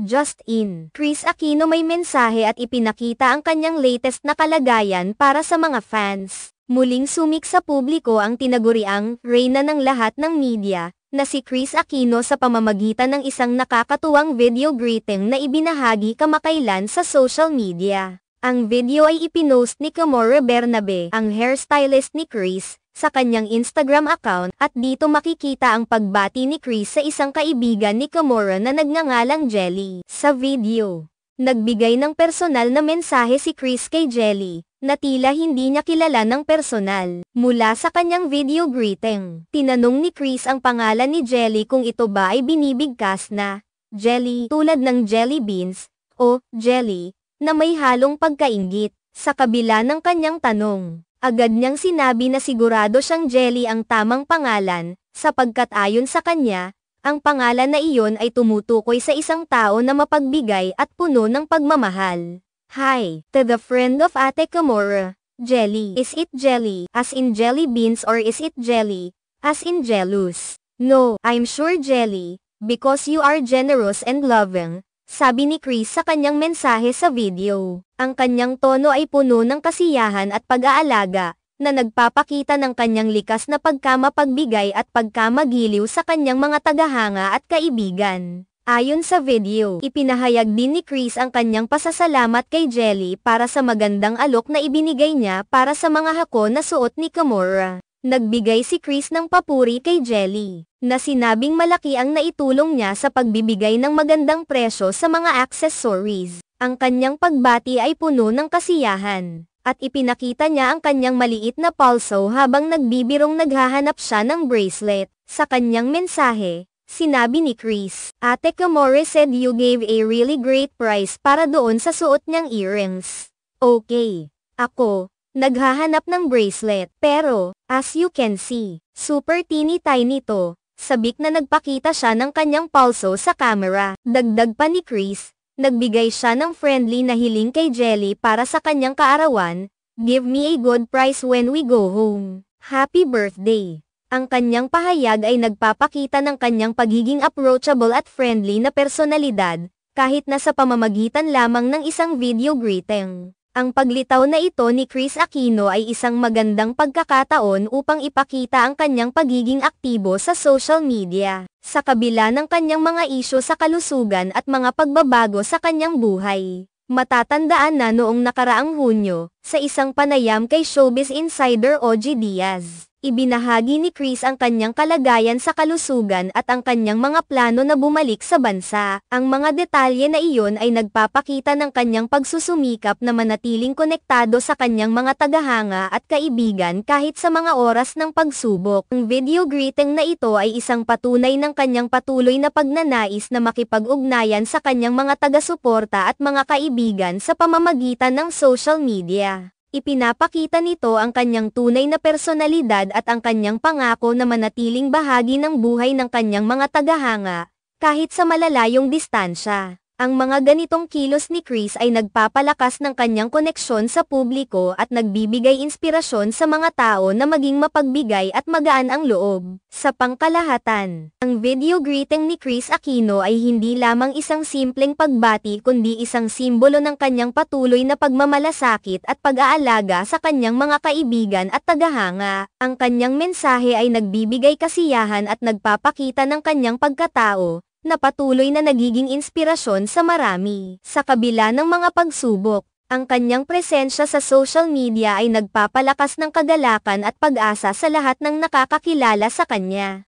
Just in, Chris Aquino may mensahe at ipinakita ang kanyang latest na kalagayan para sa mga fans. Muling sumik sa publiko ang tinaguriang reyna ng lahat ng media na si Chris Aquino sa pamamagitan ng isang nakakatuwang video greeting na ibinahagi kamakailan sa social media. Ang video ay ipinost ni Camora Bernabe, ang hairstylist ni Chris, sa kanyang Instagram account at dito makikita ang pagbati ni Chris sa isang kaibigan ni Kamora na nagngangalang Jelly. Sa video, nagbigay ng personal na mensahe si Chris kay Jelly na tila hindi niya kilala ng personal. Mula sa kanyang video greeting, tinanong ni Chris ang pangalan ni Jelly kung ito ba ay binibigkas na jelly tulad ng jelly beans o jelly na may halong pagkaingit. Sa kabila ng kanyang tanong, Agad niyang sinabi na sigurado siyang Jelly ang tamang pangalan, sapagkat ayon sa kanya, ang pangalan na iyon ay tumutukoy sa isang tao na mapagbigay at puno ng pagmamahal. Hi, to the friend of Ate Kamora, Jelly. Is it jelly, as in jelly beans or is it jelly, as in jealous? No, I'm sure jelly, because you are generous and loving, sabi ni Chris sa kanyang mensahe sa video. Ang kanyang tono ay puno ng kasiyahan at pag-aalaga, na nagpapakita ng kanyang likas na pagkamapagbigay at pagkamagiliw sa kanyang mga tagahanga at kaibigan. Ayon sa video, ipinahayag din ni Chris ang kanyang pasasalamat kay Jelly para sa magandang alok na ibinigay niya para sa mga hako na suot ni Kamora. Nagbigay si Chris ng papuri kay Jelly na sinabing malaki ang naitulong niya sa pagbibigay ng magandang presyo sa mga accessories. Ang kanyang pagbati ay puno ng kasiyahan, at ipinakita niya ang kanyang maliit na pulso habang nagbibirong naghahanap siya ng bracelet. Sa kanyang mensahe, sinabi ni Chris, Ate Kamore said you gave a really great price para doon sa suot niyang earrings. Okay. Ako, naghahanap ng bracelet, pero, as you can see, super teeny tiny to sabik na nagpakita siya ng kanyang pulso sa camera. Dagdag pa ni Chris, nagbigay siya ng friendly na hiling kay Jelly para sa kanyang kaarawan, Give me a good price when we go home. Happy birthday! Ang kanyang pahayag ay nagpapakita ng kanyang pagiging approachable at friendly na personalidad, kahit na sa pamamagitan lamang ng isang video greeting. Ang paglitaw na ito ni Chris Aquino ay isang magandang pagkakataon upang ipakita ang kanyang pagiging aktibo sa social media, sa kabila ng kanyang mga isyo sa kalusugan at mga pagbabago sa kanyang buhay. Matatandaan na noong nakaraang Hunyo, sa isang panayam kay Showbiz Insider Ogie Diaz, ibinahagi ni Chris ang kanyang kalagayan sa kalusugan at ang kanyang mga plano na bumalik sa bansa. Ang mga detalye na iyon ay nagpapakita ng kanyang pagsusumikap na manatiling konektado sa kanyang mga tagahanga at kaibigan kahit sa mga oras ng pagsubok. Ang video greeting na ito ay isang patunay ng kanyang patuloy na pagnanais na makipag-ugnayan sa kanyang mga tagasuporta at mga kaibigan sa pamamagitan ng social media. Ipinapakita nito ang kanyang tunay na personalidad at ang kanyang pangako na manatiling bahagi ng buhay ng kanyang mga tagahanga, kahit sa malalayong distansya. Ang mga ganitong kilos ni Chris ay nagpapalakas ng kanyang koneksyon sa publiko at nagbibigay inspirasyon sa mga tao na maging mapagbigay at magaan ang loob. Sa pangkalahatan, ang video greeting ni Chris Aquino ay hindi lamang isang simpleng pagbati kundi isang simbolo ng kanyang patuloy na pagmamalasakit at pag-aalaga sa kanyang mga kaibigan at tagahanga. Ang kanyang mensahe ay nagbibigay kasiyahan at nagpapakita ng kanyang pagkatao, na patuloy na nagiging inspirasyon sa marami. Sa kabila ng mga pagsubok, ang kanyang presensya sa social media ay nagpapalakas ng kagalakan at pag-asa sa lahat ng nakakakilala sa kanya.